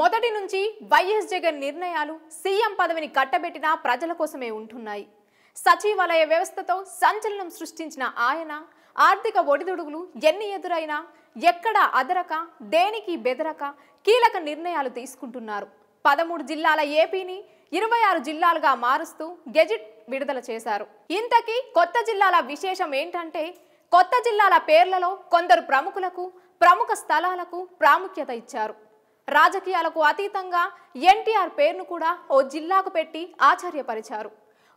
మొదటి నుంచి వైఎస్ జగన్ నిర్ణయాలు సీఎం పదవిని కట్టబెట్టినా ప్రజల కోసమే ఉంటున్నాయి సచివాలయ వ్యవస్థతో సంచలనం సృష్టించిన ఆయన ఆర్థిక ఒడిదుడుగులు ఎన్ని ఎదురైనా ఎక్కడ అదరక దేనికి బెదరక కీలక నిర్ణయాలు తీసుకుంటున్నారు పదమూడు జిల్లాల ఏపీని ఇరవై ఆరు జిల్లాలుగా మారుస్తూ గెజిట్ విడుదల చేశారు ఇంతకీ కొత్త జిల్లాల విశేషం ఏంటంటే కొత్త జిల్లాల పేర్లలో కొందరు ప్రముఖులకు ప్రముఖ స్థలాలకు ప్రాముఖ్యత ఇచ్చారు రాజకీయాలకు అతీతంగా ఎన్టీఆర్ పేరును కూడా ఓ జిల్లాకు పెట్టి ఆశ్చర్యపరిచారు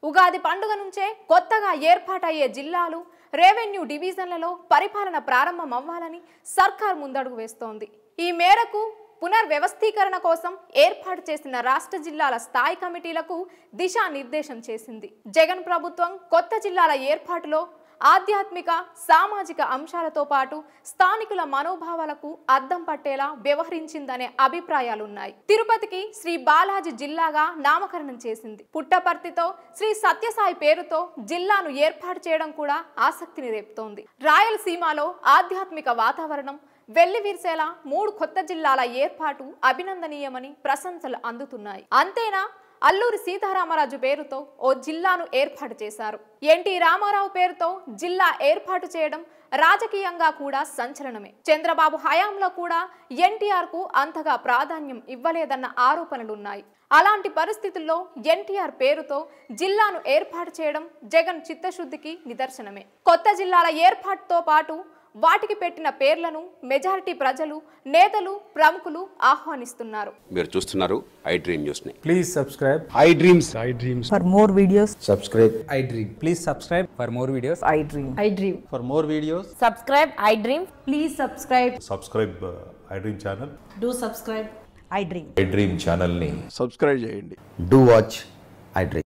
ఉగాది పండుగ నుంచే కొత్తగా ఏర్పాటయ్యే జిల్లాలు రెవెన్యూ డివిజన్లలో పరిపాలన ప్రారంభం అవ్వాలని సర్కార్ ముందడుగు వేస్తోంది ఈ మేరకు పునర్వ్యవస్థీకరణ కోసం ఏర్పాటు చేసిన రాష్ట్ర జిల్లాల స్థాయి కమిటీలకు దిశానిర్దేశం చేసింది జగన్ ప్రభుత్వం కొత్త జిల్లాల ఏర్పాటులో ఆధ్యాత్మిక సామాజిక అంశాలతో పాటు స్థానికుల మనోభావాలకు అద్దం పట్టేలా వ్యవహరించిందనే అభిప్రాయాలున్నాయి తిరుపతికి శ్రీ బాలాజీ జిల్లాగా నామకరణం చేసింది పుట్టపర్తితో శ్రీ సత్యసాయి పేరుతో జిల్లాను ఏర్పాటు చేయడం కూడా ఆసక్తిని రేపుతోంది రాయలసీమలో ఆధ్యాత్మిక వాతావరణం వెల్లివిరిసేల మూడు కొత్త జిల్లాల ఏర్పాటు అభినందనీయమని ప్రశంసలు అందుతున్నాయి అంతేనా అల్లూరి సీతారామరాజు పేరుతో ఓ జిల్లాను ఏర్పాటు చేశారు ఎన్టీ రామారావు పేరుతో జిల్లా ఏర్పాటు చేయడం రాజకీయంగా కూడా సంచలనమే చంద్రబాబు హయాంలో కూడా ఎన్టీఆర్ కు అంతగా ప్రాధాన్యం ఇవ్వలేదన్న ఆరోపణలున్నాయి అలాంటి పరిస్థితుల్లో ఎన్టీఆర్ పేరుతో జిల్లాను ఏర్పాటు చేయడం జగన్ చిత్తశుద్ధికి నిదర్శనమే కొత్త జిల్లాల ఏర్పాటుతో పాటు వాటికి పెట్టిన పేర్లను మెజారిటీ ప్రజలు నేతలు ప్రముఖులు ఆహ్వానిస్తున్నారు మీరు చూస్తున్నారు ఐ డ్రీమ్ న్యూస్ ని please subscribe I dreams I dreams for more videos subscribe I dream please subscribe for more videos I dream I dream for more videos subscribe I dream please subscribe subscribe I dream channel do subscribe I dream I dream channel ని subscribe చేయండి do watch I dream